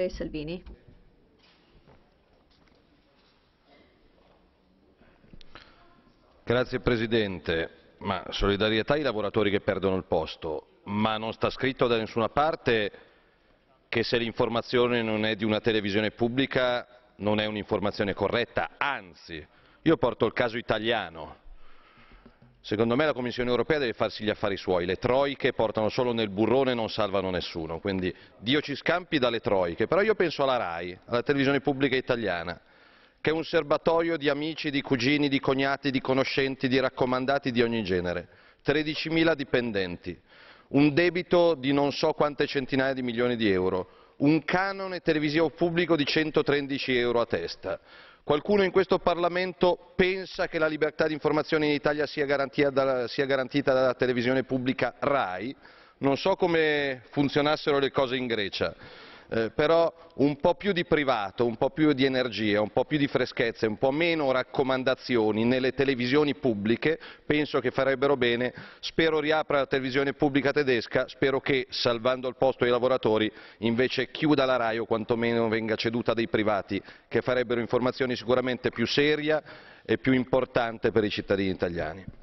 Lei è Salvini? Grazie Presidente. Ma solidarietà ai lavoratori che perdono il posto, ma non sta scritto da nessuna parte che se l'informazione non è di una televisione pubblica non è un'informazione corretta, anzi, io porto il caso italiano, Secondo me la Commissione europea deve farsi gli affari suoi, le troiche portano solo nel burrone e non salvano nessuno, quindi Dio ci scampi dalle troiche, però io penso alla RAI, alla televisione pubblica italiana, che è un serbatoio di amici, di cugini, di cognati, di conoscenti, di raccomandati di ogni genere, 13.000 dipendenti, un debito di non so quante centinaia di milioni di euro, un canone televisivo pubblico di 113 euro a testa. Qualcuno in questo Parlamento pensa che la libertà di informazione in Italia sia, dalla, sia garantita dalla televisione pubblica RAI? Non so come funzionassero le cose in Grecia. Eh, però un po' più di privato, un po' più di energia, un po' più di freschezza, un po' meno raccomandazioni nelle televisioni pubbliche, penso che farebbero bene, spero riapra la televisione pubblica tedesca, spero che salvando il posto ai lavoratori invece chiuda la RAI o quantomeno venga ceduta a dei privati che farebbero informazioni sicuramente più seria e più importante per i cittadini italiani.